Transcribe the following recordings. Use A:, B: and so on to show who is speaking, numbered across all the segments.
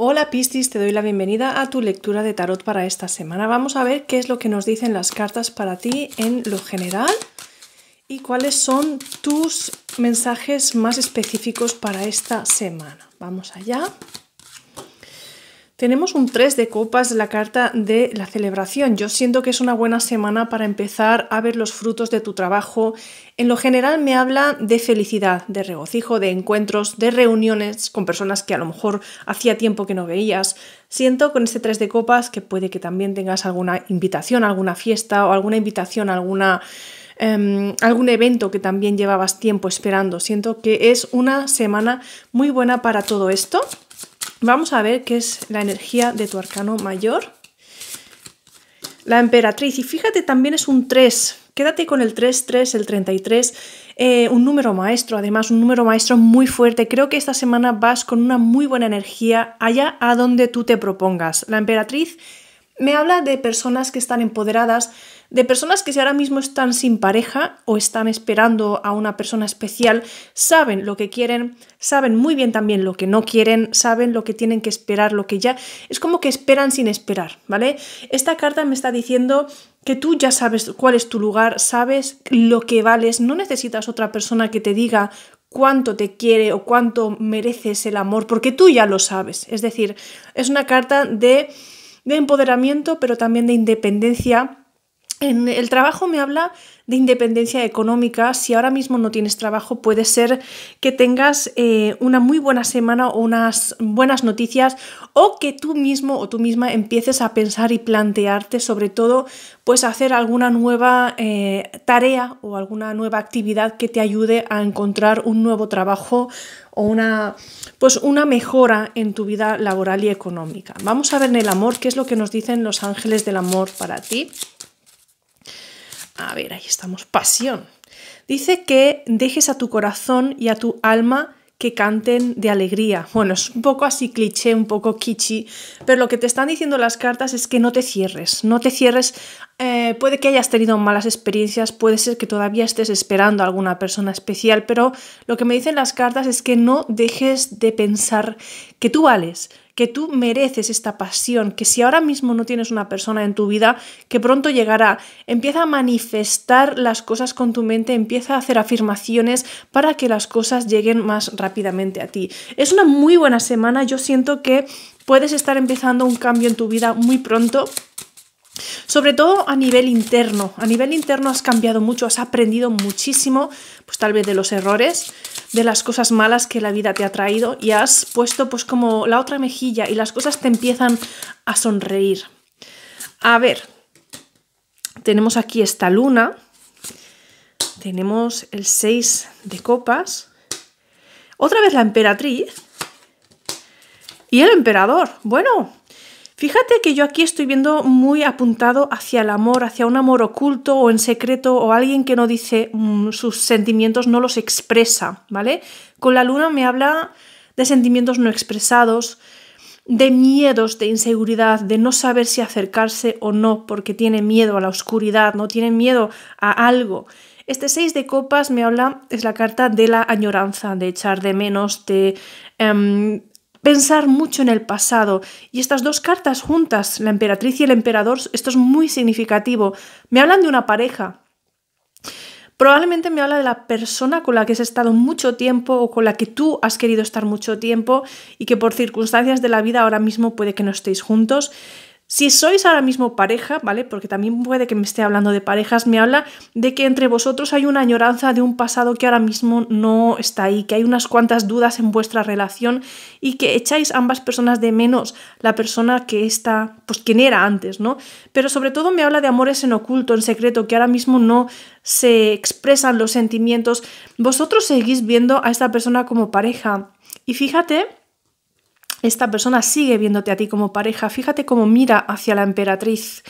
A: Hola pistis, te doy la bienvenida a tu lectura de tarot para esta semana. Vamos a ver qué es lo que nos dicen las cartas para ti en lo general y cuáles son tus mensajes más específicos para esta semana. Vamos allá. Tenemos un 3 de copas, la carta de la celebración. Yo siento que es una buena semana para empezar a ver los frutos de tu trabajo. En lo general me habla de felicidad, de regocijo, de encuentros, de reuniones con personas que a lo mejor hacía tiempo que no veías. Siento con este 3 de copas que puede que también tengas alguna invitación alguna fiesta o alguna invitación alguna... Em, algún evento que también llevabas tiempo esperando. Siento que es una semana muy buena para todo esto. Vamos a ver qué es la energía de tu arcano mayor. La emperatriz, y fíjate, también es un 3. Quédate con el 3, 3, el 33, eh, un número maestro, además, un número maestro muy fuerte. Creo que esta semana vas con una muy buena energía allá a donde tú te propongas. La emperatriz me habla de personas que están empoderadas, de personas que si ahora mismo están sin pareja o están esperando a una persona especial, saben lo que quieren, saben muy bien también lo que no quieren, saben lo que tienen que esperar, lo que ya... Es como que esperan sin esperar, ¿vale? Esta carta me está diciendo que tú ya sabes cuál es tu lugar, sabes lo que vales, no necesitas otra persona que te diga cuánto te quiere o cuánto mereces el amor, porque tú ya lo sabes. Es decir, es una carta de de empoderamiento, pero también de independencia en el trabajo me habla de independencia económica. Si ahora mismo no tienes trabajo, puede ser que tengas eh, una muy buena semana o unas buenas noticias o que tú mismo o tú misma empieces a pensar y plantearte sobre todo pues hacer alguna nueva eh, tarea o alguna nueva actividad que te ayude a encontrar un nuevo trabajo o una, pues una mejora en tu vida laboral y económica. Vamos a ver en el amor qué es lo que nos dicen los ángeles del amor para ti. A ver, ahí estamos, pasión. Dice que dejes a tu corazón y a tu alma que canten de alegría. Bueno, es un poco así cliché, un poco kitschy, pero lo que te están diciendo las cartas es que no te cierres, no te cierres. Eh, puede que hayas tenido malas experiencias, puede ser que todavía estés esperando a alguna persona especial, pero lo que me dicen las cartas es que no dejes de pensar que tú vales, que tú mereces esta pasión, que si ahora mismo no tienes una persona en tu vida, que pronto llegará. Empieza a manifestar las cosas con tu mente, empieza a hacer afirmaciones para que las cosas lleguen más rápidamente a ti. Es una muy buena semana, yo siento que puedes estar empezando un cambio en tu vida muy pronto sobre todo a nivel interno. A nivel interno has cambiado mucho, has aprendido muchísimo, pues tal vez de los errores, de las cosas malas que la vida te ha traído y has puesto pues como la otra mejilla y las cosas te empiezan a sonreír. A ver, tenemos aquí esta luna, tenemos el 6 de copas, otra vez la emperatriz y el emperador. Bueno, Fíjate que yo aquí estoy viendo muy apuntado hacia el amor, hacia un amor oculto o en secreto o alguien que no dice mm, sus sentimientos, no los expresa, ¿vale? Con la luna me habla de sentimientos no expresados, de miedos, de inseguridad, de no saber si acercarse o no, porque tiene miedo a la oscuridad, no tiene miedo a algo. Este 6 de copas me habla, es la carta de la añoranza, de echar de menos, de em, pensar mucho en el pasado. Y estas dos cartas juntas, la emperatriz y el emperador, esto es muy significativo. Me hablan de una pareja. Probablemente me habla de la persona con la que has estado mucho tiempo o con la que tú has querido estar mucho tiempo y que por circunstancias de la vida ahora mismo puede que no estéis juntos. Si sois ahora mismo pareja, ¿vale? Porque también puede que me esté hablando de parejas, me habla de que entre vosotros hay una añoranza de un pasado que ahora mismo no está ahí, que hay unas cuantas dudas en vuestra relación y que echáis ambas personas de menos la persona que está, pues quien era antes, ¿no? Pero sobre todo me habla de amores en oculto, en secreto, que ahora mismo no se expresan los sentimientos. Vosotros seguís viendo a esta persona como pareja. Y fíjate esta persona sigue viéndote a ti como pareja. Fíjate cómo mira hacia la emperatriz.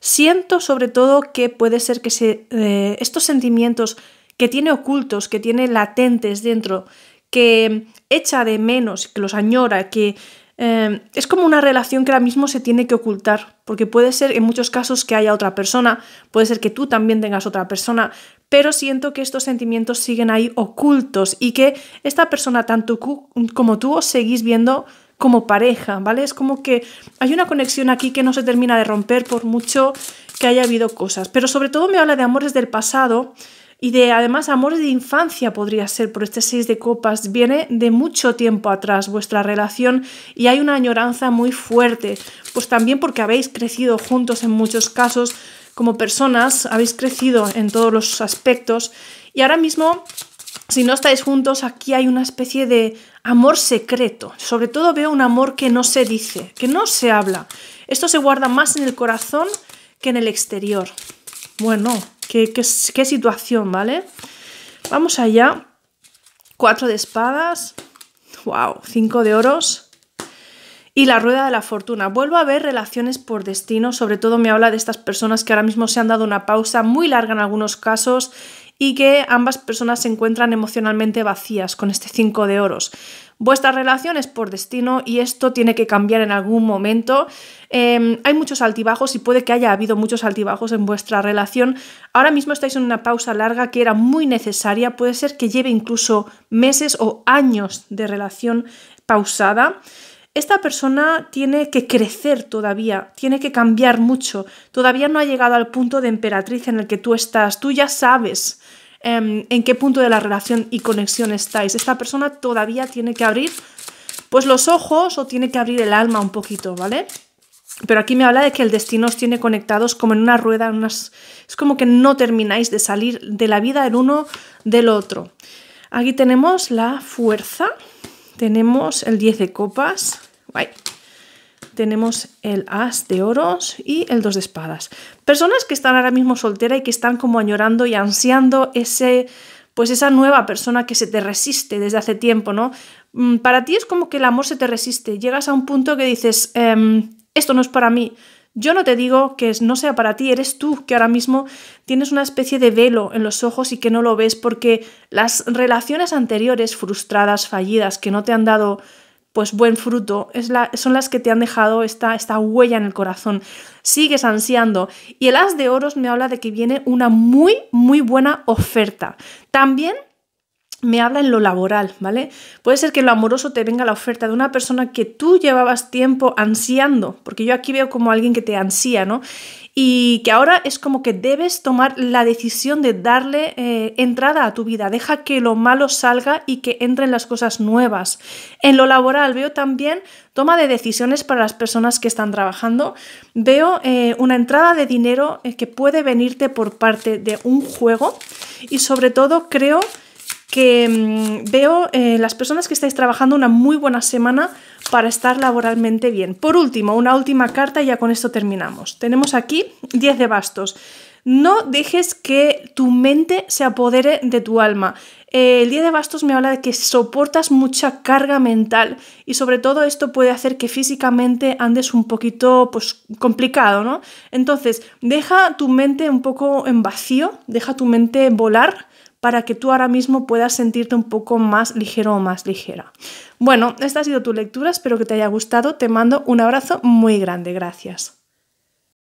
A: Siento sobre todo que puede ser que se, eh, estos sentimientos que tiene ocultos, que tiene latentes dentro, que echa de menos, que los añora, que eh, es como una relación que ahora mismo se tiene que ocultar, porque puede ser en muchos casos que haya otra persona, puede ser que tú también tengas otra persona, pero siento que estos sentimientos siguen ahí ocultos y que esta persona, tanto como tú, os seguís viendo como pareja, ¿vale? Es como que hay una conexión aquí que no se termina de romper por mucho que haya habido cosas, pero sobre todo me habla de amores del pasado y de además amores de infancia podría ser por este seis de copas, viene de mucho tiempo atrás vuestra relación y hay una añoranza muy fuerte, pues también porque habéis crecido juntos en muchos casos como personas, habéis crecido en todos los aspectos y ahora mismo si no estáis juntos, aquí hay una especie de amor secreto. Sobre todo veo un amor que no se dice, que no se habla. Esto se guarda más en el corazón que en el exterior. Bueno, qué, qué, situación, ¿vale? Vamos allá. Cuatro de espadas. Wow, cinco de oros y la rueda de la fortuna. Vuelvo a ver relaciones por destino, sobre todo me habla de estas personas que ahora mismo se han dado una pausa muy larga en algunos casos y que ambas personas se encuentran emocionalmente vacías con este 5 de oros. Vuestra relación es por destino y esto tiene que cambiar en algún momento. Em, hay muchos altibajos y puede que haya habido muchos altibajos en vuestra relación. Ahora mismo estáis en una pausa larga que era muy necesaria. Puede ser que lleve incluso meses o años de relación pausada esta persona tiene que crecer todavía, tiene que cambiar mucho, todavía no ha llegado al punto de emperatriz en el que tú estás, tú ya sabes em, en qué punto de la relación y conexión estáis. Esta persona todavía tiene que abrir pues los ojos o tiene que abrir el alma un poquito, ¿vale? Pero aquí me habla de que el destino os tiene conectados como en una rueda, unas... es como que no termináis de salir de la vida el uno del otro. Aquí tenemos la fuerza, tenemos el 10 de copas. Tenemos el as de oros y el 2 de espadas. Personas que están ahora mismo soltera y que están como añorando y ansiando ese pues esa nueva persona que se te resiste desde hace tiempo, ¿no? Mm, para ti es como que el amor se te resiste. Llegas a un punto que dices, em, esto no es para mí yo no te digo que no sea para ti, eres tú que ahora mismo tienes una especie de velo en los ojos y que no lo ves porque las relaciones anteriores frustradas, fallidas, que no te han dado pues buen fruto, es son las que te han dejado esta, esta huella en el corazón. Sigues ansiando. Y el as de oros me habla de que viene una muy, muy buena oferta. También me habla en lo laboral, ¿vale? Puede ser que en lo amoroso te venga la oferta de una persona que tú llevabas tiempo ansiando, porque yo aquí veo como alguien que te ansía, ¿no? Y que ahora es como que debes tomar la decisión de darle eh, entrada a tu vida, deja que lo malo salga y que entren las cosas nuevas. En lo laboral veo también toma de decisiones para las personas que están trabajando, veo eh, una entrada de dinero eh, que puede venirte por parte de un juego y sobre todo creo que mm, veo en eh, las personas que estáis trabajando una muy buena semana para estar laboralmente bien. Por último, una última carta y ya con esto terminamos. Tenemos aquí 10 de bastos. No dejes que tu mente se apodere de tu alma. Eh, el 10 de bastos me habla de que soportas mucha carga mental y sobre todo esto puede hacer que físicamente andes un poquito pues, complicado, ¿no? Entonces, deja tu mente un poco en vacío, deja tu mente volar para que tú ahora mismo puedas sentirte un poco más ligero o más ligera. Bueno, esta ha sido tu lectura, espero que te haya gustado, te mando un abrazo muy grande, gracias.